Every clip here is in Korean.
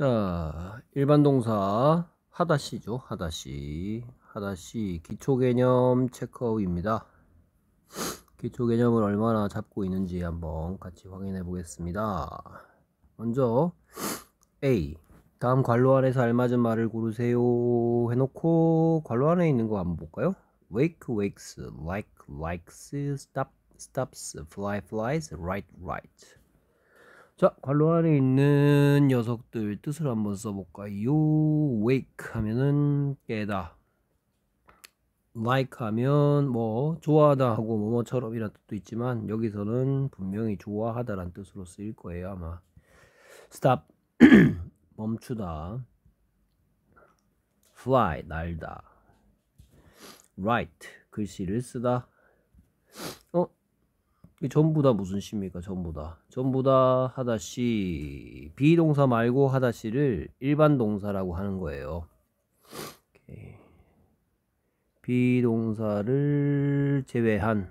자, 일반 동사 하다시죠. 하다시. 하다시 기초 개념 체크아웃입니다. 기초 개념을 얼마나 잡고 있는지 한번 같이 확인해 보겠습니다. 먼저 A 다음 관로 안에서 알맞은 말을 고르세요 해놓고 관로 안에 있는 거 한번 볼까요? wake wakes like likes stop stops fly flies right right 자, 관로 안에 있는 녀석들 뜻을 한번 써볼까요? wake 하면은 깨다. like 하면 뭐 좋아하다 하고 뭐뭐처럼 이란 뜻도 있지만 여기서는 분명히 좋아하다란 뜻으로 쓰일 거예요 아마 stop 멈추다 fly 날다 write 글씨를 쓰다 어 전부 다 무슨 시입니까? 전부 다. 전부 다 하다시 비동사 말고 하다시를 일반 동사라고 하는 거예요. 비동사를 제외한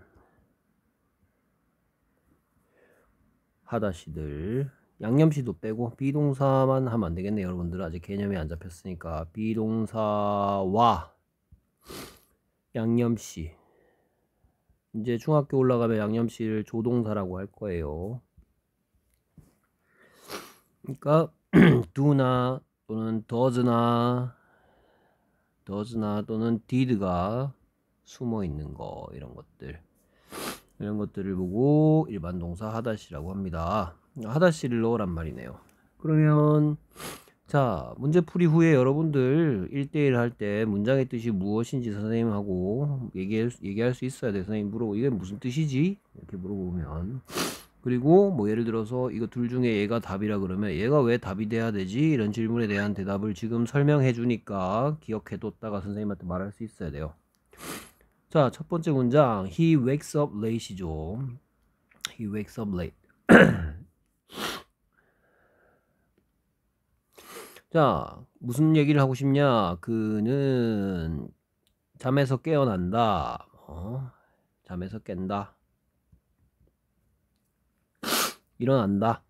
하다시들 양념시도 빼고 비동사만 하면 안 되겠네 여러분들 아직 개념이 안 잡혔으니까 비동사와 양념시 이제 중학교 올라가면 양념실 조동사라고 할 거예요. 그러니까 do나 또는 does나 does나 또는 did가 숨어 있는 거 이런 것들 이런 것들을 보고 일반 동사 하다시라고 합니다. 하다시를 넣으란 말이네요. 그러면 자, 문제풀이 후에 여러분들 1대1 할 때 문장의 뜻이 무엇인지 선생님하고 얘기할, 수, 얘기할 수 있어야 돼. 선생님 물어보 이게 무슨 뜻이지? 이렇게 물어보면. 그리고 뭐 예를 들어서 이거 둘 중에 얘가 답이라 그러면 얘가 왜 답이 돼야 되지? 이런 질문에 대한 대답을 지금 설명해 주니까 기억해뒀다가 선생님한테 말할 수 있어야 돼요. 자, 첫 번째 문장. He wakes up late이죠. He wakes up late. 자, 무슨 얘기를 하고 싶냐? 그는 잠에서 깨어난다. 어? 잠에서 깬다. 일어난다.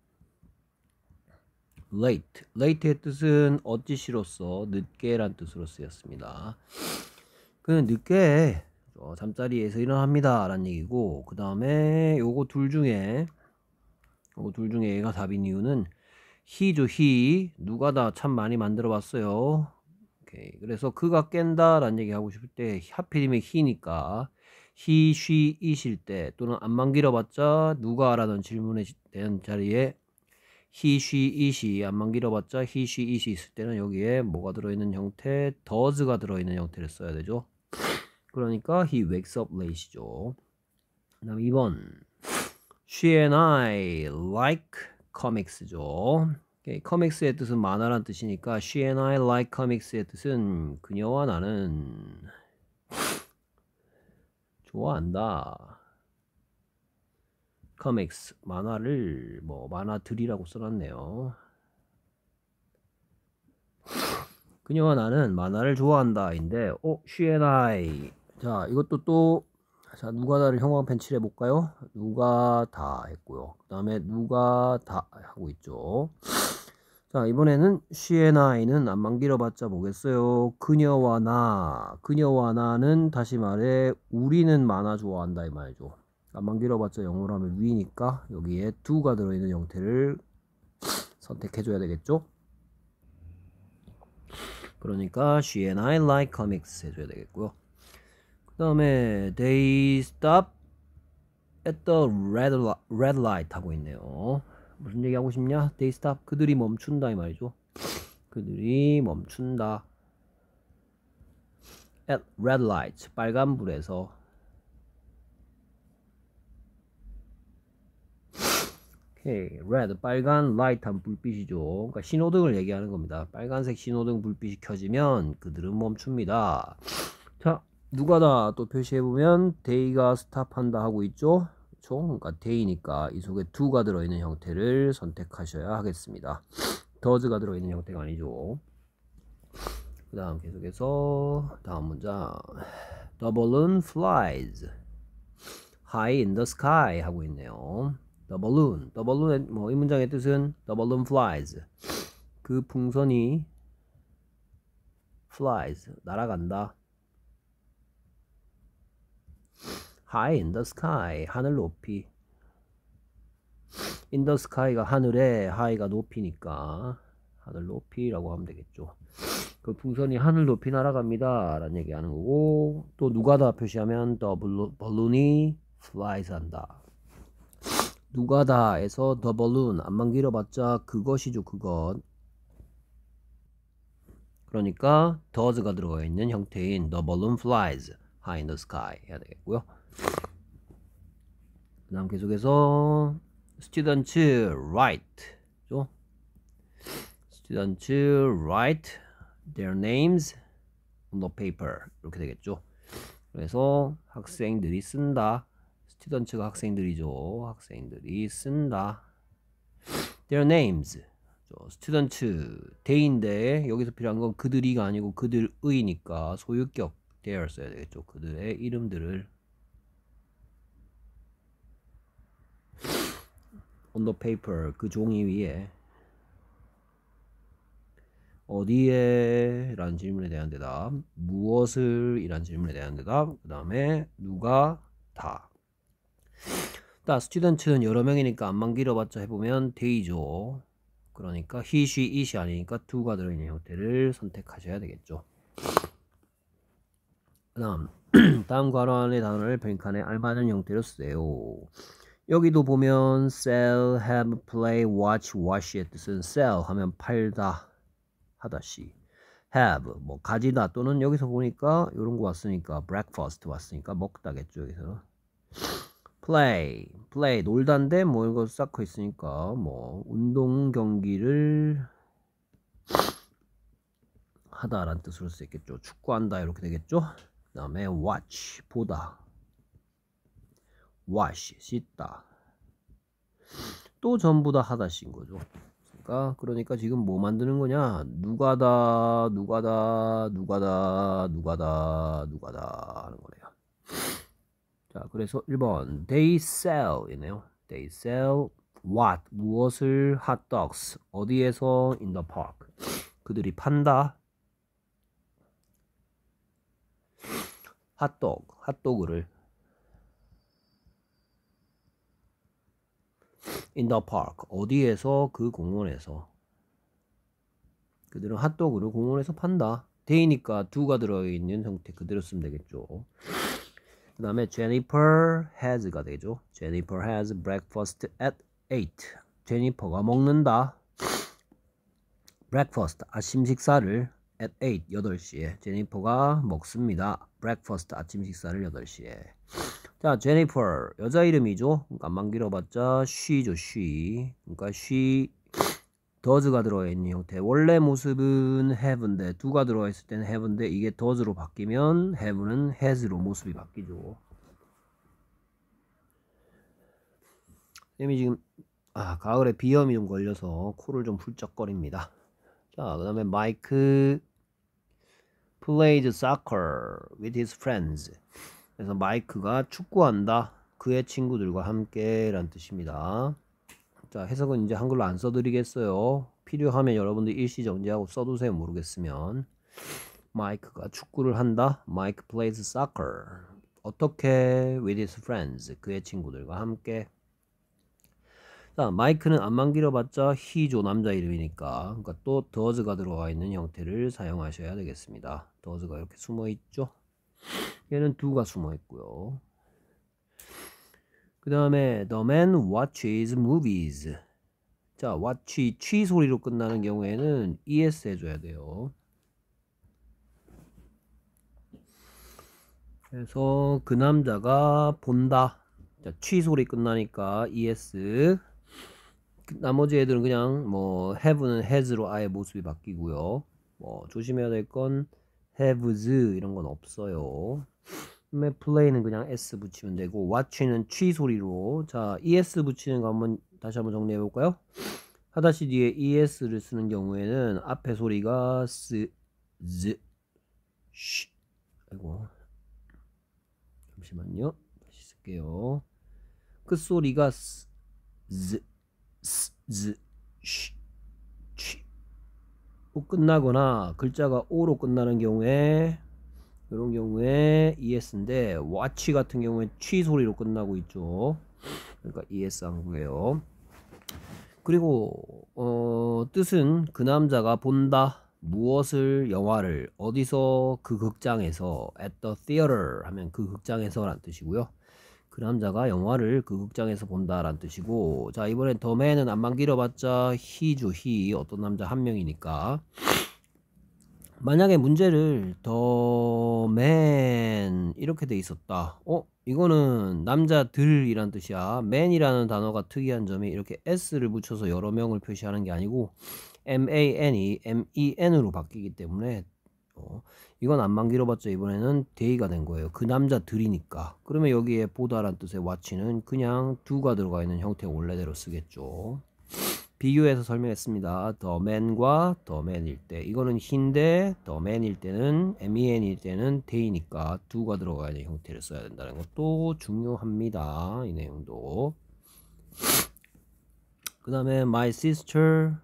late. late의 뜻은 어찌시로서 늦게란 뜻으로 쓰였습니다. 그는 늦게 어, 잠자리에서 일어납니다. 라는 얘기고, 그 다음에 요거 둘 중에, 요거 둘 중에 얘가 답인 이유는 히죠 히 누가다 참 많이 만들어 봤어요. 오케이. 그래서 그가 깬다라는 얘기 하고 싶을 때 하필이면 히니까 히, 쉬, 이실 때 또는 안만 길어봤자 누가라는 질문에 대한 자리에 히, 쉬, 이시 안만 길어봤자 히, 쉬, 이시 있을 때는 여기에 뭐가 들어있는 형태 더즈가 들어있는 형태를 써야 되죠. 그러니까 he wakes up l a t e 죠 그다음 2번 She and I like comics죠. 예, comics의 뜻은 만화란 뜻이니까 she and I like comics의 뜻은 그녀와 나는 좋아한다. comics 만화를 뭐 만화들이라고 써놨네요. 그녀와 나는 만화를 좋아한다인데, 어, she and I. 자, 이것도 또자 누가 다를 형광펜 칠해못 까요 누가 다 했고요. 그 다음에 누가 다 하고 있죠. 자 이번에는 시의 나이는 안만 길어봤자 보겠어요 그녀와 나 그녀와 나는 다시 말해 우리는 만화 좋아한다 이 말이죠. 안만 길어봤자 영어로 하면 위니까 여기에 두가 들어있는 형태를 선택해줘야 되겠죠. 그러니까 she and I like comics 해줘야 되겠고요. 그다음에 they stop at the red, red light 하고 있네요. 무슨 얘기 하고 싶냐? They stop. 그들이 멈춘다 이 말이죠. 그들이 멈춘다. At red light. 빨간 불에서. 오케이. red. 빨간 light한 불빛이죠. 그러니까 신호등을 얘기하는 겁니다. 빨간색 신호등 불빛이 켜지면 그들은 멈춥니다. 자, 누가다 또 표시해보면 데이가 스탑한다 하고 있죠. 총 그러니까 데이니까 이 속에 두가 들어있는 형태를 선택하셔야 하겠습니다. 더즈가 들어있는 형태가 아니죠. 그 다음 계속해서 다음 문장 The balloon flies high in the sky 하고 있네요. The balloon, the balloon의 뭐이 문장의 뜻은 the balloon flies 그 풍선이 flies 날아간다. high in the sky 하늘 높이 in the sky가 하늘에 high가 높이니까 하늘 높이라고 하면 되겠죠 그 풍선이 하늘 높이 날아갑니다 라는 얘기 하는 거고 또 누가 다 표시하면 the balloon이 flies 한다 누가 다에서 the balloon 안만 길어봤자 그것이죠 그것 그러니까 does가 들어가 있는 형태인 the balloon flies high in the sky 해야 되겠고요 그 다음 계속해서 student write 죠? student write their names on the paper 이렇게 되겠죠 그래서 학생들이 쓴다 student가 학생들이죠 학생들이 쓴다 their names student 대인데 여기서 필요한 건 그들이가 아니고 그들의니까 소유격 their 써야 되겠죠 그들의 이름들을 on the paper 그 종이 위에 어디에 라는 질문에 대한 대답 무엇을 이란 질문에 대한 대답 그 다음에 누가 다 다, 스튜던트는 여러 명이니까 안만 길어봤자 해보면 데이죠 그러니까 he, she, it이 아니니까 to가 들어있는 형태를 선택하셔야 되겠죠 그 다음 다음 괄호 안의 단어를 빈칸에 알맞은 형태로 쓰세요 여기도 보면 sell, have, play, watch, wash의 뜻은 sell 하면 팔다, 하다시 have 뭐 가지다 또는 여기서 보니까 이런 거 왔으니까 breakfast 왔으니까 먹다겠죠 여기서 play play 놀다인데뭐 이거 쌓고 있으니까 뭐 운동 경기를 하다라는 뜻으로 쓰겠죠 축구한다 이렇게 되겠죠 그 다음에 watch 보다 와 a 씻다 또 전부 다 하다신 거죠. 그러니까 그러니까 지금 뭐 만드는 거냐? 누가다 누가다 누가다 누가다 누가다 하는 거네요. 자, 그래서 1번 they sell이네요. they sell what 무엇을 hot dogs 어디에서 in the park 그들이 판다. 핫도그, 핫도그를 in the park 어디에서 그 공원에서 그들은 핫도그를 공원에서 판다 데이니까 두가 들어있는 형태 그대로 쓰면 되겠죠 그 다음에 Jennifer has가 되죠 Jennifer has breakfast at 8 제니퍼가 먹는다 breakfast 아침 식사를 at 8 8시에 제니퍼가 먹습니다 breakfast 아침 식사를 8시에 자, 제니퍼 여자 이름이죠. 그러니까 만 길어봤자 she죠, she. 그러니까 she does가 들어있는 형태. 원래 모습은 have인데 두가 들어있을 때는 have인데 이게 does로 바뀌면 have는 has로 모습이 바뀌죠. 쌤이 지금 아, 가을에 비염이 좀 걸려서 코를 좀 훌쩍거립니다. 자, 그 다음에 마이크 plays soccer with his friends. 그래서 마이크가 축구한다. 그의 친구들과 함께 라는 뜻입니다. 자, 해석은 이제 한글로 안 써드리겠어요. 필요하면 여러분들 일시정지하고 써두세요. 모르겠으면. 마이크가 축구를 한다. 마이크 plays soccer. 어떻게? with his friends. 그의 친구들과 함께. 자, 마이크는 안만 길어봤자 히조 남자 이름이니까. 그러니까 또 does가 들어와 있는 형태를 사용하셔야 되겠습니다. does가 이렇게 숨어 있죠. 얘는 두가 숨어 있고요. 그 다음에 the man watches movies. 자, watch, 취 소리로 끝나는 경우에는 es 해줘야 돼요. 그래서 그 남자가 본다. 자, 취 소리 끝나니까 es. 그 나머지 애들은 그냥 뭐 have는 has로 아예 모습이 바뀌고요. 뭐 조심해야 될건 haves 이런 건 없어요. 그다음에 play는 그냥 s 붙이면 되고 watch는 취 소리로 자 es 붙이는 거 한번 다시 한번 정리해 볼까요? 하다시 뒤에 es를 쓰는 경우에는 앞에 소리가 s, z, sh 아이고 잠시만요 다시 쓸게요 끝소리가 s, z, s, z, sh 끝나거나 글자가 O로 끝나는 경우에 이런 경우에 ES인데 watch 같은 경우에 취 소리로 끝나고 있죠. 그러니까 ES 한 거예요. 그리고 어, 뜻은 그 남자가 본다 무엇을 영화를 어디서 그 극장에서 at the theater 하면 그 극장에서란 뜻이고요. 그 남자가 영화를 그 극장에서 본다란 뜻이고 자 이번엔 더맨은 안만 길어봤자 히죠 히 어떤 남자 한 명이니까 만약에 문제를 더맨 이렇게 돼 있었다 어? 이거는 남자들이란 뜻이야 맨이라는 단어가 특이한 점이 이렇게 s를 붙여서 여러 명을 표시하는 게 아니고 man이 men으로 바뀌기 때문에 어, 이건 안만기로봤자 이번에는 데이가 된 거예요. 그 남자들이니까. 그러면 여기에 보다란 뜻의 w 와치는 그냥 두가 들어가 있는 형태 원래대로 쓰겠죠. 비교해서 설명했습니다. 더맨과 더맨일 때 이거는 힌데 더맨일 때는 men일 때는 데이니까 두가 들어가 야되는 형태를 써야 된다는 것도 중요합니다. 이 내용도 그 다음에 my sister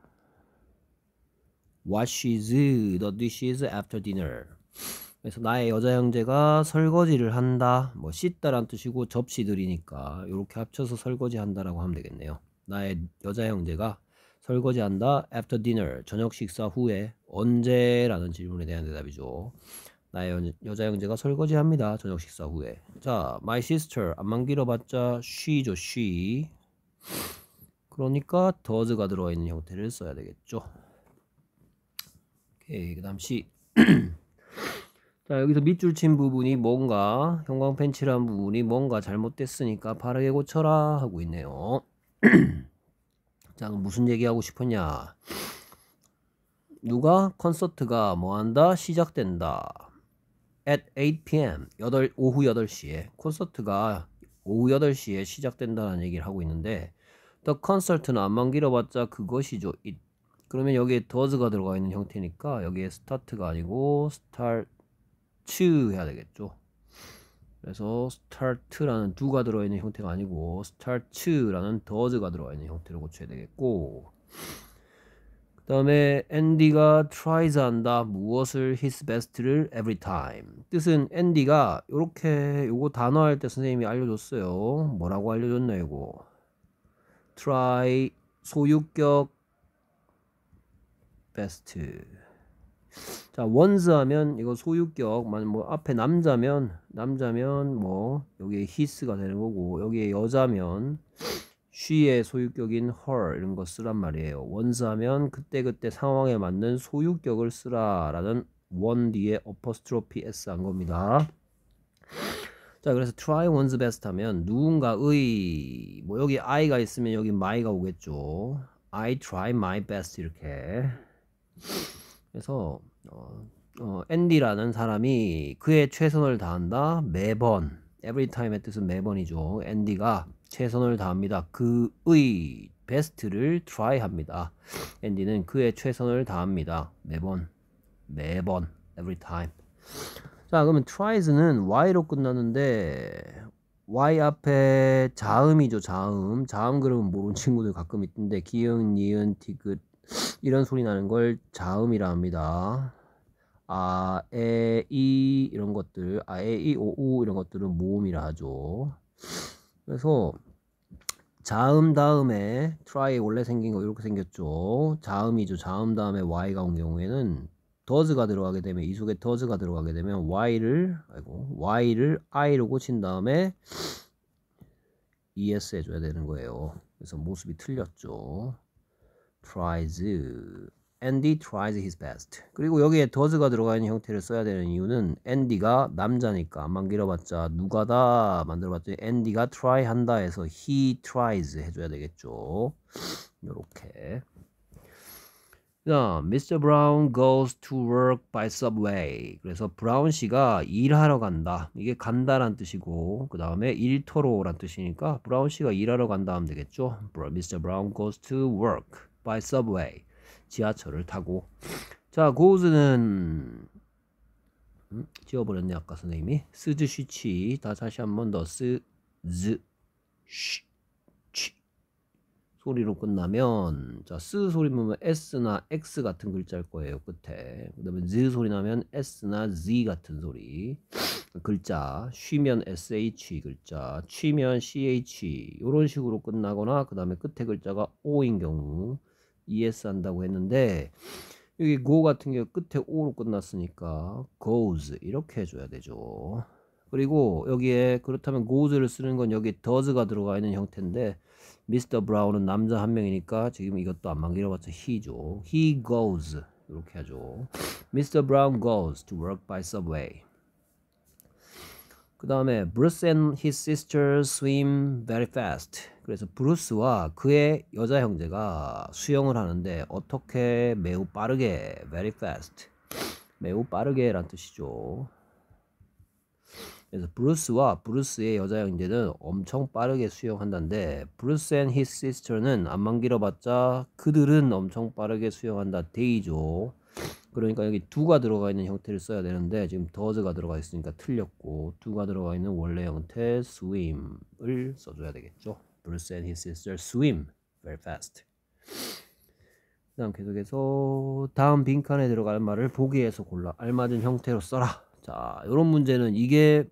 What she's the dishes after dinner. 그래서 나의 여자 형제가 설거지를 한다. 뭐 씻다란 뜻이고 접시들이니까 이렇게 합쳐서 설거지 한다라고 하면 되겠네요. 나의 여자 형제가 설거지 한다. After dinner. 저녁 식사 후에 언제라는 질문에 대한 대답이죠. 나의 여, 자 형제가 설거지 합니다. 저녁 식사 후에. 자, my sister 안만 길어봤자 she죠 she. 그러니까 does가 들어있는 형태를 써야 되겠죠. 예, 그 다음 C. 자, 여기서 밑줄 친 부분이 뭔가, 형광 펜칠한 부분이 뭔가 잘못됐으니까 바르게 고쳐라 하고 있네요. 자, 그럼 무슨 얘기하고 싶었냐. 누가 콘서트가 뭐한다? 시작된다. At 8pm, 8, 오후 8시에 콘서트가 오후 8시에 시작된다는 얘기를 하고 있는데 The concert는 안만 길어봤자 그것이죠. It 그러면 여기에 does가 들어가 있는 형태니까 여기에 start가 아니고 start to 해야 되겠죠. 그래서 start라는 do가 들어있는 형태가 아니고 start to라는 does가 들어가 있는 형태로 고쳐야 되겠고 그 다음에 앤디가 tries 한다 무엇을 his best를 every time 뜻은 앤디가 이렇게 요거 단어 할 때 선생님이 알려줬어요 뭐라고 알려줬나 이거 try 소유격 베스트. 자, 원스 하면 이거 소유격, 만뭐 앞에 남자면 남자면 뭐 여기에 히스가 되는 거고 여기에 여자면 쉬의 소유격인 her 이런 거 쓰란 말이에요. 원스 하면 그때그때 상황에 맞는 소유격을 쓰라라는 원 뒤에 어퍼스트로피 s 한 겁니다. 자 그래서 try one's best 하면 누군가의 뭐 여기 I가 있으면 여기 my가 오겠죠. I try my best 이렇게 그래서 어, 어, 앤디라는 사람이 그의 최선을 다한다. 매번 every time의 뜻은 매번이죠. 앤디가 최선을 다합니다. 그의 베스트를 try 합니다. 앤디는 그의 최선을 다합니다. 매번 매번 every time. 자, 그러면 tries는 y로 끝나는데 y 앞에 자음이죠. 자음. 자음 그러면 모르는 친구들 가끔 있던데 기은, 니은, 디귿, 이런 소리 나는 걸 자음이라 합니다. 아, 에, 이 이런 것들, 아, 에, 이, 오, 우 이런 것들은 모음이라 하죠. 그래서 자음 다음에 try 원래 생긴 거 이렇게 생겼죠. 자음이죠. 자음 다음에 y가 온 경우에는 does가 들어가게 되면 이 속에 does가 들어가게 되면 y를 아이고 y를 i로 고친 다음에 es 해줘야 되는 거예요. 그래서 모습이 틀렸죠. tries. Andy tries his best. 그리고 여기에 does가 들어가 있는 형태를 써야 되는 이유는 Andy가 남자니까 만기어봤자 누가 다 만들어봤자 Andy가 try 한다 해서 he tries 해줘야 되겠죠. 요렇게 자, Mr. Brown goes to work by subway. 그래서 브라운 씨가 일하러 간다. 이게 간다란 뜻이고 그 다음에 일터로란 뜻이니까 브라운 씨가 일하러 간다 하면 되겠죠. Mr. Brown goes to work. by subway. 지하철을 타고. 자, goes는 음, 지워버렸네 아까 선생님이 스즈시치 다 다시 한번더 스즈시 소리로 끝나면 자스 소리 보면 s나 x 같은 글자일 거예요 끝에 그다음에 z 소리 나면 s나 z 같은 소리 글자 쉬면 sh 글자 취면 ch 이런 식으로 끝나거나 그다음에 끝에 글자가 o인 경우 ES 한다고 했는데 여기 go 같은 경우 끝에 o로 끝났으니까 goes 이렇게 해줘야 되죠. 그리고 여기에 그렇다면 goes를 쓰는 건 여기 does가 들어가 있는 형태인데 미스터 브라운은 남자 한 명이니까 지금 이것도 안 만들어봤자 he죠. he goes 이렇게 하죠. Mr. Brown goes to work by subway. 그 다음에 Bruce and his sister swim very fast. 그래서 브루스와 그의 여자 형제가 수영을 하는데 어떻게 매우 빠르게 very fast 매우 빠르게 란 뜻이죠. 그래서 브루스와 브루스의 여자 형제는 엄청 빠르게 수영한다는데 브루스 앤 히스 시스터는 안만 길어봤자 그들은 엄청 빠르게 수영한다 데이죠. 그러니까 여기 두가 들어가 있는 형태를 써야 되는데 지금 더즈가 들어가 있으니까 틀렸고 두가 들어가 있는 원래 형태 swim을 써줘야 되겠죠. Bruce and his sister swim very fast. 다음 계속해서 다음 빈칸에 들어갈 말을 보기에서 골라 알맞은 형태로 써라. 자, 이런 문제는 이게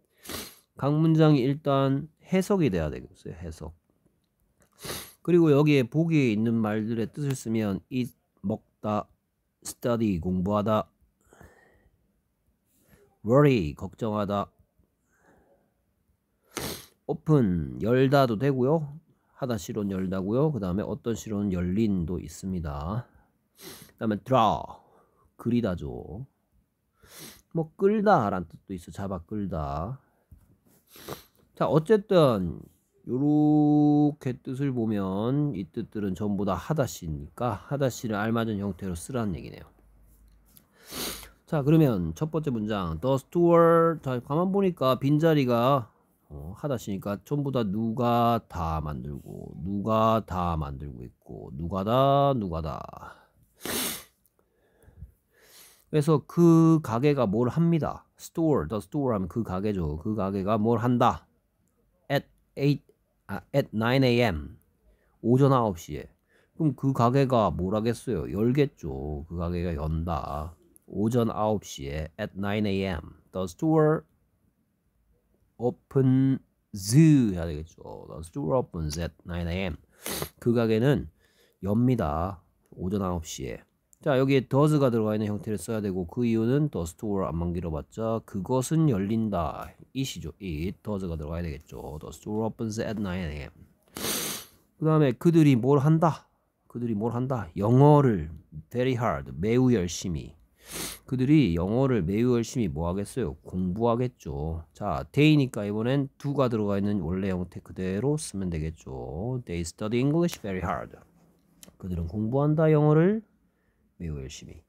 각 문장이 일단 해석이 돼야 되겠어요. 해석. 그리고 여기에 보기에 있는 말들의 뜻을 쓰면 이 먹다 study 공부하다 worry 걱정하다 open 열다도 되고요 하다 실은 열다고요 그 다음에 어떤 실은 열린도 있습니다 그 다음에 draw 그리다죠 뭐 끌다 라는 뜻도 있어 잡아 끌다 자 어쨌든 요렇게 뜻을 보면 이 뜻들은 전부 다 하다시니까 하다시를 알맞은 형태로 쓰라는 얘기네요. 자 그러면 첫 번째 문장 The steward 자 가만 보니까 빈자리가 어, 하다시니까 전부 다 누가 다 만들고 누가 다 만들고 있고 누가 다 누가 다 그래서 그 가게가 뭘 합니다 store the store 하면 그 가게죠 그 가게가 뭘 한다 at 8 아, at 9 a.m. 오전 9시에. 그럼 그 가게가 뭘 하겠어요? 열겠죠. 그 가게가 연다. 오전 9시에 at 9 a.m. The store opens 해야 되겠죠. The store opens at 9 a.m. 그 가게는 엽니다. 오전 9시에. 자 여기에 does가 들어가 있는 형태를 써야 되고 그 이유는 does to를 안 만들어봤자 그것은 열린다 이시죠 it does가 들어가야 되겠죠 does door opens at 9am 그 다음에 그들이 뭘 한다 그들이 뭘 한다 영어를 very hard 매우 열심히 그들이 영어를 매우 열심히 뭐 하겠어요 공부하겠죠 자 day니까 이번엔 do가 들어가 있는 원래 형태 그대로 쓰면 되겠죠 they study English very hard 그들은 공부한다 영어를 매우 열심히.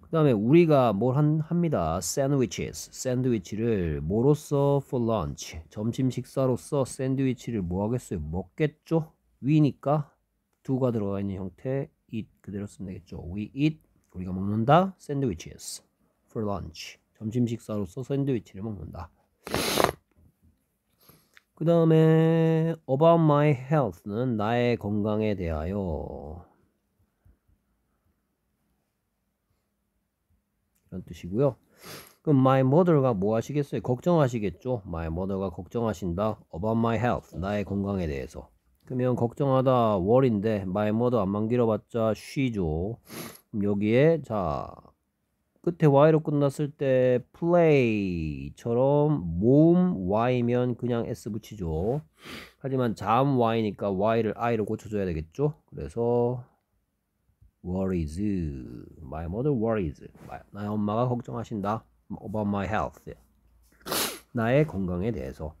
그 다음에 우리가 뭘 한, 합니다. 샌드위치스. 샌드위치를 뭐로써 for lunch. 점심 식사로써 샌드위치를 뭐 하겠어요? 먹겠죠? 위니까 두가 들어가 있는 형태 eat 그대로 쓰면 되겠죠. We eat. 우리가 먹는다. 샌드위치스. for lunch. 점심 식사로써 샌드위치를 먹는다. 그 다음에 about my health는 나의 건강에 대하여 이런 뜻이고요. 그럼 my mother가 뭐 하시겠어요? 걱정하시겠죠? my mother가 걱정하신다 about my health 나의 건강에 대해서 그러면 걱정하다 worry인데 my mother 안만 길어봤자 쉬죠 여기에 자 끝에 y로 끝났을 때 play처럼 몸 y면 그냥 s 붙이죠 하지만 잠 y니까 y를 i로 고쳐줘야 되겠죠 그래서 worries. My mother worries. 나의 엄마가 걱정하신다. About my health. 나의 건강에 대해서.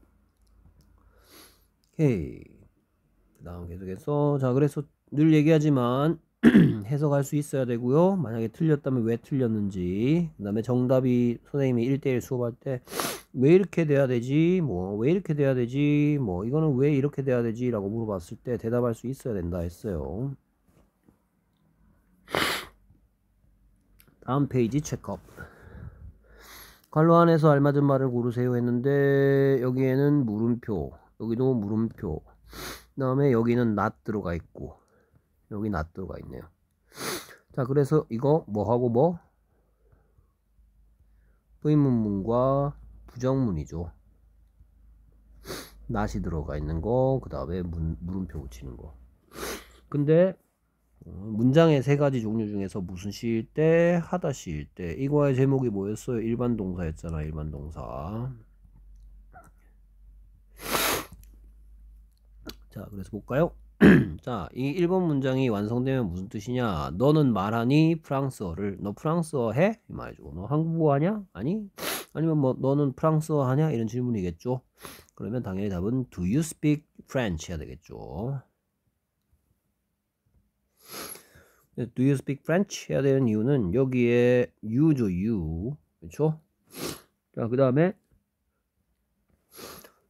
오케이. 그 다음 계속해서. 자, 그래서 늘 얘기하지만 해석할 수 있어야 되고요. 만약에 틀렸다면 왜 틀렸는지. 그 다음에 정답이 선생님이 1대1 수업할 때 왜 이렇게 돼야 되지? 뭐, 왜 이렇게 돼야 되지? 뭐, 이거는 왜 이렇게 돼야 되지? 라고 물어봤을 때 대답할 수 있어야 된다 했어요. 다음 페이지 체크업 관로 안에서 알맞은 말을 고르세요 했는데 여기에는 물음표 여기도 물음표 그 다음에 여기는 not 들어가 있고 여기 not 들어가 있네요 자 그래서 이거 뭐하고 뭐 부인문문과 부정문이죠 not이 들어가 있는 거 그 다음에 물음표 붙이는 거 근데 어, 문장의 세 가지 종류 중에서 무슨 시일 때, 하다 시일 때 이거의 제목이 뭐였어요? 일반 동사였잖아 일반 동사 자 그래서 볼까요? 자, 이 1번 문장이 완성되면 무슨 뜻이냐? 너는 말하니 프랑스어를. 너 프랑스어 해? 이 말이죠. 너 한국어 하냐? 아니? 아니면 뭐 너는 프랑스어 하냐? 이런 질문이겠죠. 그러면 당연히 답은 do you speak French 해야 되겠죠. 네, Do you speak French? 해야 되는 이유는 여기에 you죠, you. 그쵸 그렇죠? 자, 그 다음에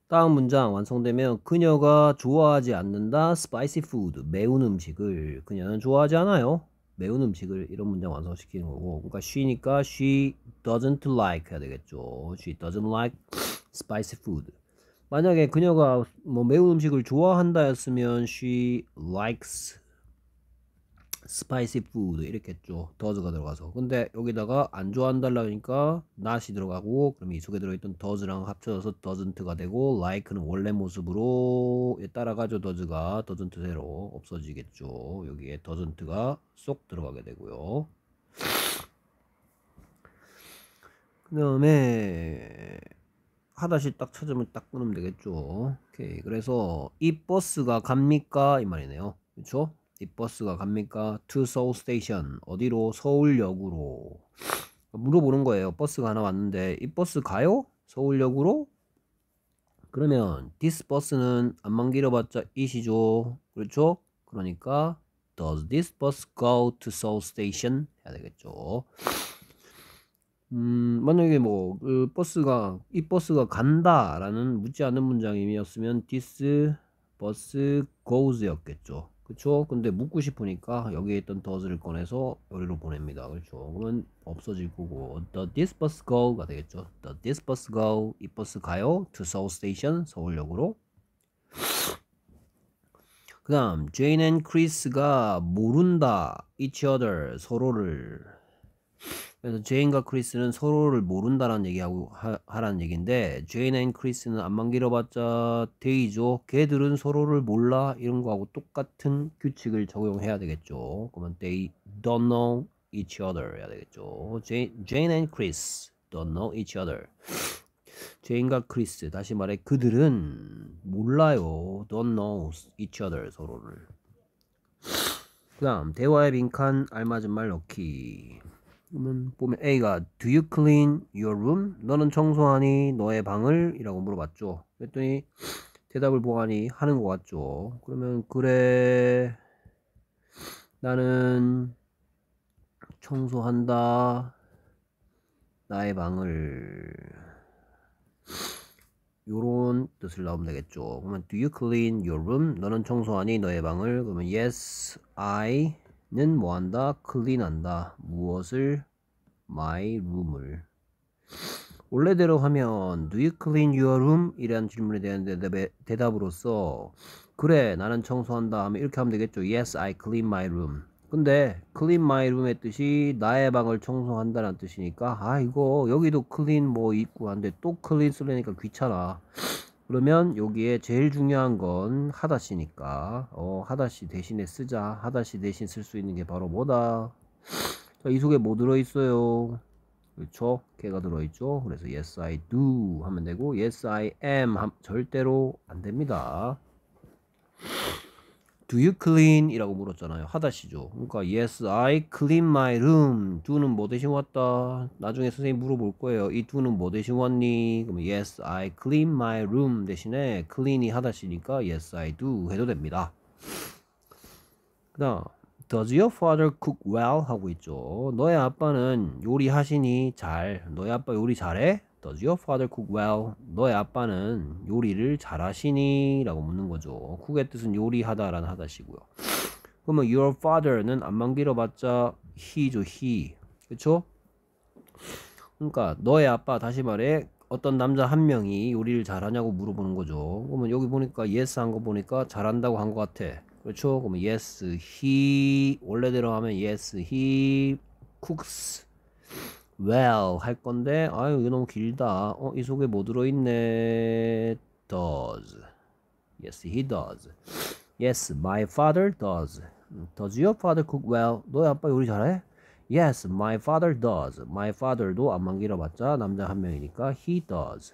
다음 문장 완성되면 그녀가 좋아하지 않는다. spicy food, 매운 음식을 그녀는 좋아하지 않아요. 매운 음식을 이런 문장 완성시키는 거고 그러니까 she니까 she doesn't like 해야 되겠죠. she doesn't like spicy food. 만약에 그녀가 뭐 매운 음식을 좋아한다였으면 she likes 스파이시 푸드 이렇게 했죠 더즈가 들어가서 근데 여기다가 안좋아한다라니까낫이 들어가고 그럼 이 속에 들어있던 더즈랑 합쳐져서 더즌트가 되고 l 이크는 원래 모습으로 따라가죠 더즈가 더즌트대로 없어지겠죠 여기에 더즌트가 쏙 들어가게 되고요 그 다음에 하다시 딱 찾으면 딱 끊으면 되겠죠 오케이 그래서 이 버스가 갑니까 이 말이네요 그렇죠 뒷버스가 갑니까? To Seoul Station. 어디로? 서울역으로. 물어보는 거예요. 버스가 하나 왔는데 이 버스 가요? 서울역으로? 그러면 this b u 는 안만 길어봤자 이시죠. 그렇죠? 그러니까 does this bus go to Seoul Station? 해야 되겠죠. 음, 만약에 뭐그 버스가 이 버스가 간다라는 묻지 않은 문장이었으면 this bus goes였겠죠. 그쵸? 근데 묻고 싶으니까 여기에 있던 does를 꺼내서 여기로 보냅니다. 그렇죠? 그러면 없어질 거고 The this bus go가 되겠죠? The this bus go 이 버스 가요 to Seoul Station 서울역으로 그 다음 Jane and Chris가 모른다 each other 서로를 그래서 제인과 크리스는 서로를 모른다라는 얘기하고 하, 하라는 얘기인데 제인 앤 크리스는 안만 길어봤자 데이죠. 걔들은 서로를 몰라 이런 거하고 똑같은 규칙을 적용해야 되겠죠. 그러면 they don't know each other 해야 되겠죠. 제인, 앤 크리스 don't know each other. 제인과 크리스 다시 말해 그들은 몰라요. don't know each other 서로를. 그 다음 대화의 빈칸 알맞은 말 넣기 그러면 보면 A가 Do you clean your room? 너는 청소하니 너의 방을? 이라고 물어봤죠. 그랬더니 대답을 보아니 하는 것 같죠. 그러면 그래 나는 청소한다 나의 방을 요런 뜻을 넣으면 되겠죠. 그러면 Do you clean your room? 너는 청소하니 너의 방을? 그러면 Yes, I 는 뭐한다? 클린한다. 무엇을? My room을. 원래대로 하면 Do you clean your room? 이라는 질문에 대한 대답에, 대답으로서 그래 나는 청소한다 하면 이렇게 하면 되겠죠. Yes, I clean my room. 근데 clean my room의 뜻이 나의 방을 청소한다는 뜻이니까 아 이거 여기도 clean 뭐 있고 한데 또 clean 쓰려니까 귀찮아. 그러면 여기에 제일 중요한 건 하다시니까 어, 하다시 대신에 쓰자 하다시 대신 쓸 수 있는 게 바로 뭐다 자, 이 속에 뭐 들어있어요 그렇죠 걔가 들어있죠 그래서 yes I do 하면 되고 yes I am 절대로 안 됩니다 Do you clean? 이라고 물었잖아요. 하다시죠. 그러니까 Yes, I clean my room. do는 뭐 대신 왔다. 나중에 선생님 물어볼 거예요. 이 do는 뭐 대신 왔니? 그럼 Yes, I clean my room 대신에 clean이 하다시니까 Yes, I do 해도 됩니다. 그 다음 Does your father cook well? 하고 있죠. 너의 아빠는 요리하시니 잘. 너의 아빠 요리 잘해? Does your father cook well? 너의 아빠는 요리를 잘하시니? 라고 묻는 거죠. c 의 뜻은 요리하다라는 하다시고요. 그러면 your father는 안만 길어봤자 he죠, he. 그쵸? 그러니까 너의 아빠 다시 말해 어떤 남자 한 명이 요리를 잘하냐고 물어보는 거죠. 그러면 여기 보니까 yes 한거 보니까 잘한다고 한것 같아. 그렇죠? 그러면 yes he 원래대로 하면 yes he cooks well 할 건데 아유 이거 너무 길다 어 이 속에 뭐 들어있네 does yes he does yes my father does does your father cook well 너의 아빠 요리 잘해? yes my father does my father도 안만 길어봤자 남자 한 명이니까 he does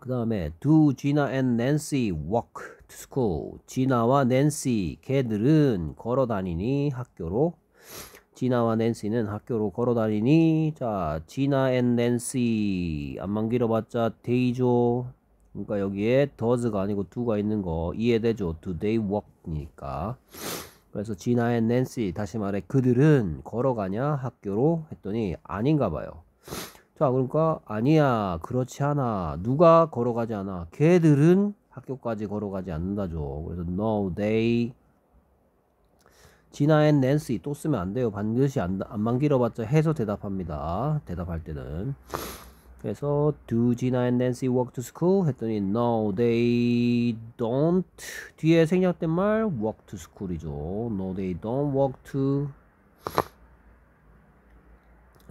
그 다음에 do Gina and Nancy walk to school 지나와 낸시 걔들은 걸어 다니니 학교로 지나와 낸시는 학교로 걸어다니니 자 지나 앤 낸시 안만 길어봤자 데이죠 그러니까 여기에 d o 가 아니고 d 가 있는 거 이해되죠 do t h e 니까 그래서 지나 앤 낸시 다시 말해 그들은 걸어가냐 학교로 했더니 아닌가 봐요 자 그러니까 아니야 그렇지 않아 누가 걸어가지 않아 걔들은 학교까지 걸어가지 않는다죠 그래서 no they 진아 앤 낸시 또 쓰면 안 돼요. 반드시 안, 안만 길어봤자 해서 대답합니다. 대답할 때는. 그래서 do Gina and Nancy walk to school 했더니 no they don't 뒤에 생략된 말 walk to school이죠. no they don't walk to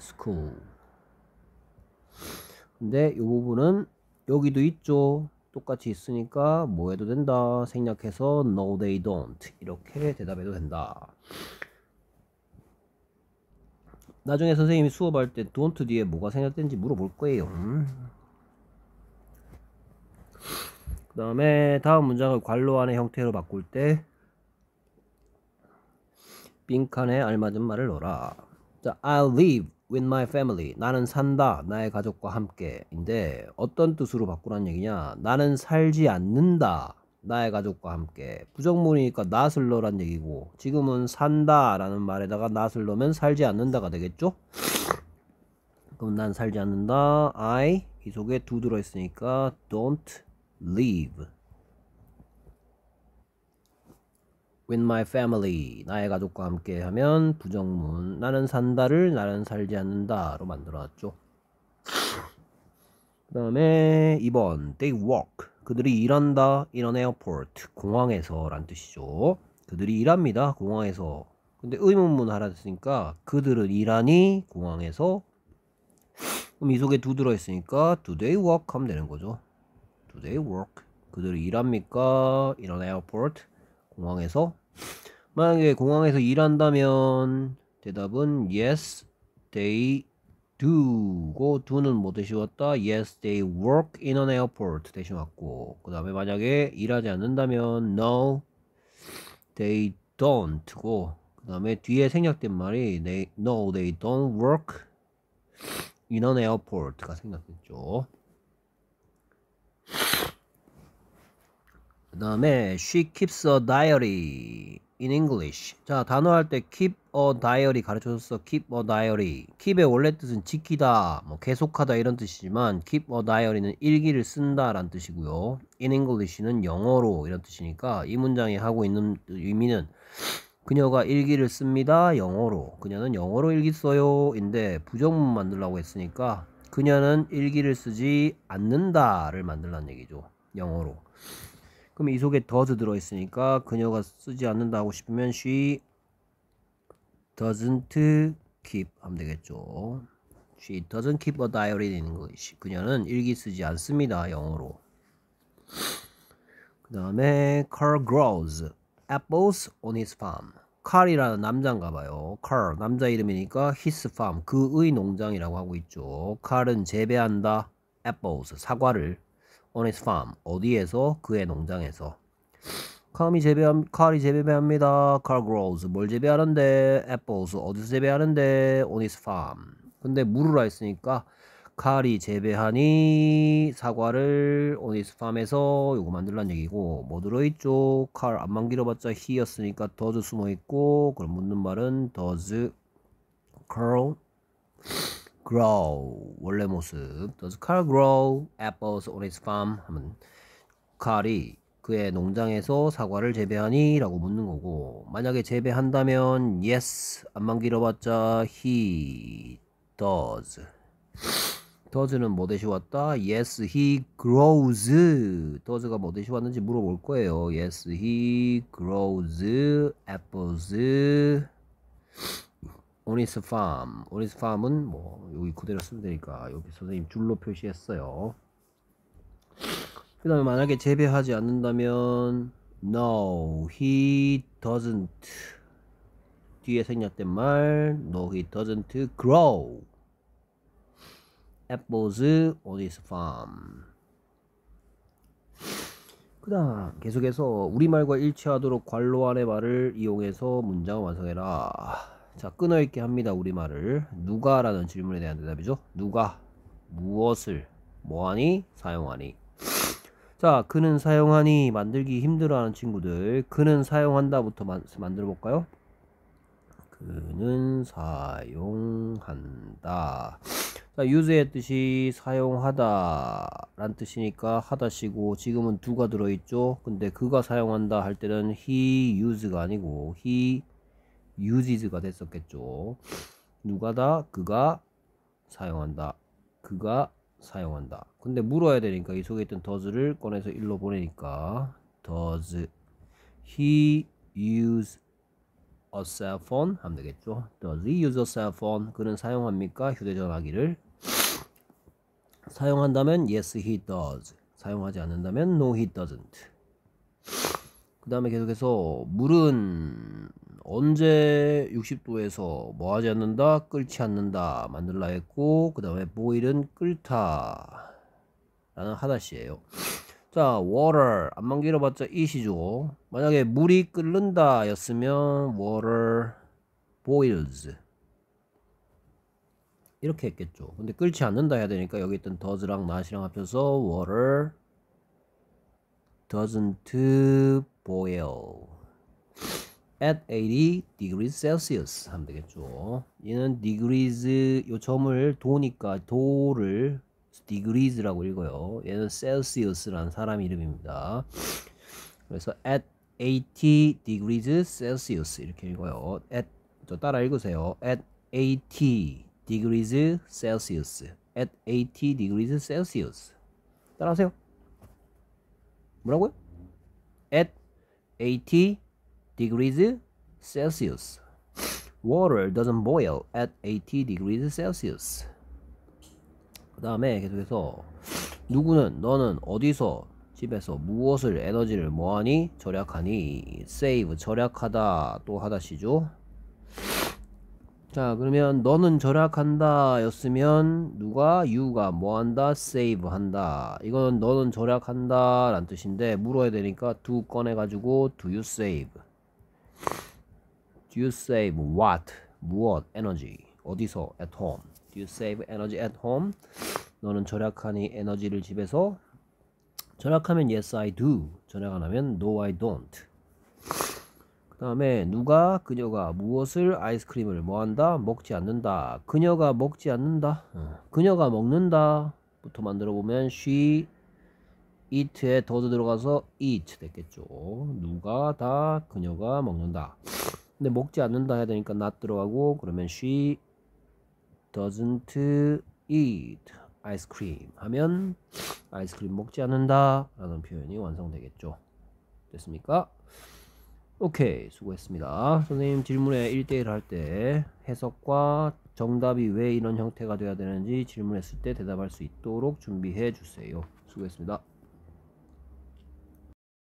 school. 근데 이 부분은 여기도 있죠. 똑같이 있으니까 뭐 해도 된다. 생략해서 no they don't 이렇게 대답해도 된다. 나중에 선생님이 수업할 때 don't 뒤에 뭐가 생겼는지 물어볼 거예요. 그 다음에 다음 문장을 관로 안의 형태로 바꿀 때 빈칸에 알맞은 말을 넣어라. 자, I'll live with my family. 나는 산다. 나의 가족과 함께. 인데 어떤 뜻으로 바꾸란 얘기냐? 나는 살지 않는다. 나의 가족과 함께 부정문이니까 나슬넣란 얘기고 지금은 산다 라는 말에다가 나슬넣면 살지 않는다가 되겠죠 그럼 난 살지 않는다 I 이 속에 두 o 들어있으니까 don't leave with my family 나의 가족과 함께 하면 부정문 나는 산다를 나는 살지 않는다로 만들어놨죠 그 다음에 2번 they walk 그들이 일한다 이런 에어포트 공항에서 란 뜻이죠 그들이 일합니다 공항에서 근데 의문문 하라 했으니까 그들은 일하니 공항에서 그럼 이 속에 두 들어있으니까 do they work 하면 되는 거죠 do they work 그들이 일합니까 이런 에어포트 공항에서 만약에 공항에서 일한다면 대답은 yes they do고 do는 뭐 대신 왔다? Yes, they work in an airport 대신 왔고 그 다음에 만약에 일하지 않는다면 no, they don't고 그 다음에 뒤에 생략된 말이 they, no, they don't work in an airport가 생각됐죠 그 다음에 she keeps a diary in English. 자, 단어 할때 keep a diary 가르쳐줬어. keep a diary. keep의 원래 뜻은 지키다, 뭐 계속하다 이런 뜻이지만 keep a diary는 일기를 쓴다라는 뜻이고요. in English는 영어로 이런 뜻이니까 이 문장이 하고 있는 의미는 그녀가 일기를 씁니다. 영어로. 그녀는 영어로 일기 써요. 인데 부정문 만들라고 했으니까 그녀는 일기를 쓰지 않는다를 만들라는 얘기죠. 영어로. 그럼 이 속에 does 들어있으니까 그녀가 쓰지 않는다 하고 싶으면 she doesn't keep 하면 되겠죠. She doesn't keep a diary 되는 것이 그녀는 일기 쓰지 않습니다. 영어로. 그 다음에 Carl grows apples on his farm. Carl이라는 남자인가 봐요. Carl 남자 이름이니까 his farm 그의 농장이라고 하고 있죠. Carl은 재배한다. apples 사과를 on his farm. 어디에서? 그의 농장에서. 캄이 재배함, 칼이 재배합니다. 칼 grows. 뭘 재배하는데? apples. 어디서 재배하는데? on his farm. 근데 물으라 했으니까 칼이 재배하니 사과를 on his farm에서 요거 만들란 얘기고 뭐 들어있죠? 칼 안만 길어봤자 he였으니까 does 숨어있고 그럼 묻는 말은 does curl grow 원래 모습 Does Carl grow apples on his farm? 하면 칼이 그의 농장에서 사과를 재배하니? 라고 묻는 거고 만약에 재배한다면 yes 안만 길어봤자 he does does는 뭐 대시 왔다? yes he grows does가 뭐 대시 왔는지 물어볼 거예요 yes he grows apples on on 니스 팜. f a r m 은뭐 여기 그대로 쓰면 되니까 여기 선생님 줄로 표시했어요. 그 다음에 만약에 재배하지 않는다면 No, he doesn't. 뒤에 생략된 말 No, he doesn't grow. apples on his farm. 그 다음 계속해서 우리말과 일치하도록 관로 안의 말을 이용해서 문장을 완성해라. 자, 끊어있게 합니다. 우리말을. 누가라는 질문에 대한 대답이죠. 누가, 무엇을, 뭐하니, 사용하니. 자, 그는 사용하니 만들기 힘들어하는 친구들. 그는 사용한다부터 만들어 볼까요? 그는 사용한다. 자, 유즈의 뜻이 사용하다 란 뜻이니까 하다시고 지금은 두가 들어있죠. 근데 그가 사용한다 할 때는 he use가 아니고 he 유지즈가 됐었겠죠. 누가다 그가 사용한다. 그가 사용한다. 근데 물어야 되니까 이 속에 있던 does를 꺼내서 일로 보내니까 does he use a cell phone 하면 되겠죠. Does he use a cell phone? 그는 사용합니까? 휴대전화기를 사용한다면 yes he does. 사용하지 않는다면 no he doesn't. 그 다음에 계속해서 물은 언제 60도에서 뭐 하지 않는다 끓지 않는다 만들라 했고 그 다음에 보일은 끓다 라는 하다시에요 자 water 안만 길어봤자 이시죠 만약에 물이 끓는다 였으면 water boils 이렇게 했겠죠 근데 끓지 않는다 해야 되니까 여기 있던 does랑 not이랑 합쳐서 water doesn't boil at 80 degrees Celsius 하면 되겠죠. 얘는 degrees 요 점을 도니까 도를 degrees라고 읽어요. 얘는 Celsius라는 사람 이름입니다. 그래서 at 80 degrees Celsius 이렇게 읽어요. at 저 따라 읽으세요. at 80 degrees Celsius. at 80 degrees Celsius. 따라하세요. 뭐라고요? at 80 degrees Celsius. Water doesn't boil at 80 degrees Celsius. 그 다음에 계속해서 누구는 너는 어디서 집에서 무엇을 에너지를 뭐하니 절약하니 save 절약하다 또 하다시죠 자 그러면 너는 절약한다 였으면 누가 you가 뭐한다 save 한다 이거는 너는 절약한다 란 뜻인데 물어야 되니까 두 o 꺼내 가지고 do you save Do you save what? 무엇? energy. 어디서? at home. Do you save energy at home? 너는 절약하니 에너지를 집에서? 절약하면 yes I do. 절약 안 하면 no I don't. 그 다음에 누가 그녀가 무엇을 아이스크림을 뭐한다? 먹지 않는다. 그녀가 먹지 않는다. 어, 그녀가 먹는다. 부터 만들어 보면 she eat에 더 들어가서 eat 됐겠죠. 누가 다 그녀가 먹는다. 근데 먹지 않는다 해야 되니까 not 들어가고 그러면 she doesn't eat ice cream 하면 아이스크림 먹지 않는다 라는 표현이 완성되겠죠. 됐습니까? 오케이 수고했습니다. 선생님 질문에 1대1 할때 해석과 정답이 왜 이런 형태가 되어야 되는지 질문했을 때 대답할 수 있도록 준비해 주세요. 수고했습니다.